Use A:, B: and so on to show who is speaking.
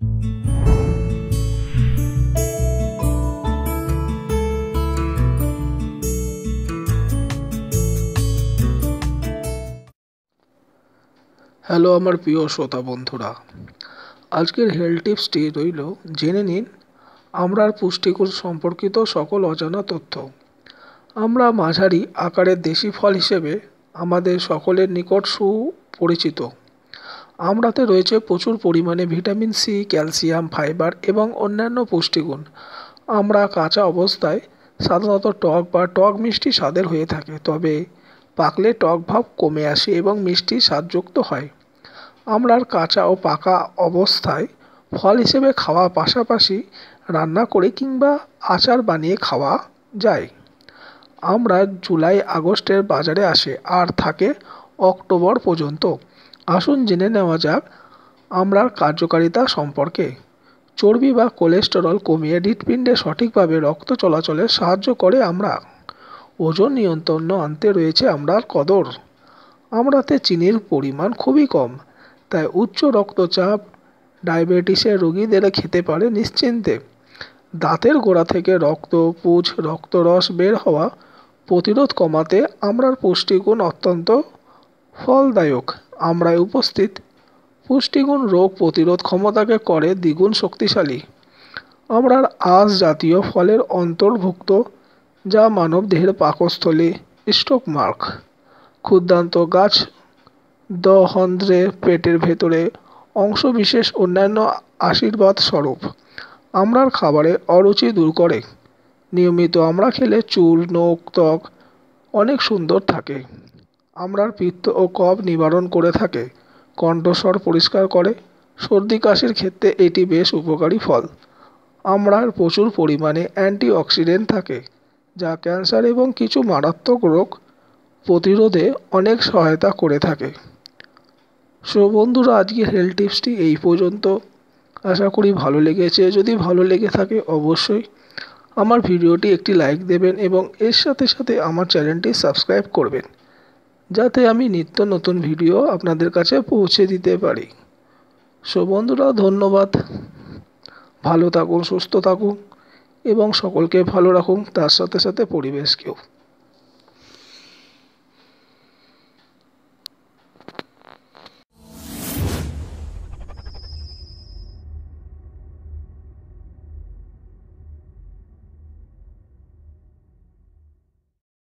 A: hello আমার প্রিয় শ্রোতা বন্ধুরা আজকের হেলথ টিপসটি রইল জেনে নিন আমরার পুষ্টিকর সম্পর্কিত সকল অজানা তথ্য আমরা মাঝারি আকারের দেশি ফল হিসেবে আমাদের সকলের নিকট সুপরিচিত আমড়াতে রয়েছে প্রচুর পরিমাণে ভিটামিন সি ক্যালসিয়াম ফাইবার এবং অন্যান্য পুষ্টিগুণ আমরা কাঁচা অবস্থায় সাধারণত টক বা টক মিষ্টি স্বাদের হয়ে থাকে তবে পাকলে টক ভাব কমে আসে এবং মিষ্টি স্বাদযুক্ত হয় আমরার কাঁচা ও পাকা অবস্থায় ফল হিসেবে খাওয়া পাশাপাশি রান্না করে কিংবা আচার বানিয়ে খাওয়া যায় আমরা জুলাই আগস্টের বাজারে আসে আর থাকে অক্টোবর পর্যন্ত আসুন জেনে নেওয়া যাক আমরা কার্যকারিতা সম্পর্কে চর্বি বা কোলেস্টেরল কমিয়ে হৃৎপিণ্ডে সঠিকভাবে রক্ত চলাচলে সাহায্য করে আমরা ওজন নিয়ন্ত্রণ আনতে রয়েছে আমরার কদর আমরাতে চিনির পরিমাণ খুবই কম তাই উচ্চ রক্তচাপ ডায়াবেটিসের রোগীদের খেতে পারে নিশ্চিন্তে দাঁতের গোড়া থেকে রক্ত পুজ রক্তরস বের হওয়া প্রতিরোধ কমাতে আমরার পুষ্টিগুণ অত্যন্ত ফলদায়ক আমড়ায় উপস্থিত পুষ্টিগুণ রোগ প্রতিরোধ ক্ষমতাকে করে দ্বিগুণ শক্তিশালী আমরার আঁশ জাতীয় ফলের অন্তর্ভুক্ত যা মানবদেহের পাকস্থলী স্টক মার্ক ক্ষুদ্রান্ত গাছ দহন্দ্রে পেটের ভেতরে অংশবিশেষ অন্যান্য আশীর্বাদ স্বরূপ আমড়ার খাবারে অরুচি দূর করে নিয়মিত আমরা খেলে চুল নোখ ত্বক অনেক সুন্দর থাকে আমরার পিত্ত ও কফ নিবারণ করে থাকে কণ্ঠস্বর পরিষ্কার করে সর্দি কাশির ক্ষেত্রে এটি বেশ উপকারী ফল আমরার প্রচুর পরিমাণে অ্যান্টিঅক্সিডেন্ট থাকে যা ক্যান্সার এবং কিছু মারাত্মক রোগ প্রতিরোধে অনেক সহায়তা করে থাকে সো বন্ধুরা আজকে হেলথ টিপসটি এই পর্যন্ত আশা করি ভালো লেগেছে যদি ভালো লেগে থাকে অবশ্যই আমার ভিডিওটি একটি লাইক দেবেন এবং এর সাথে সাথে আমার চ্যানেলটি সাবস্ক্রাইব করবেন যাতে আমি নিত্য নতুন ভিডিও আপনাদের কাছে পৌঁছে দিতে পারি সো বন্ধুরা ধন্যবাদ ভালো থাকুন সুস্থ থাকুন এবং সকলকে ভালো রাখুন তার সাথে সাথে পরিবেশকেও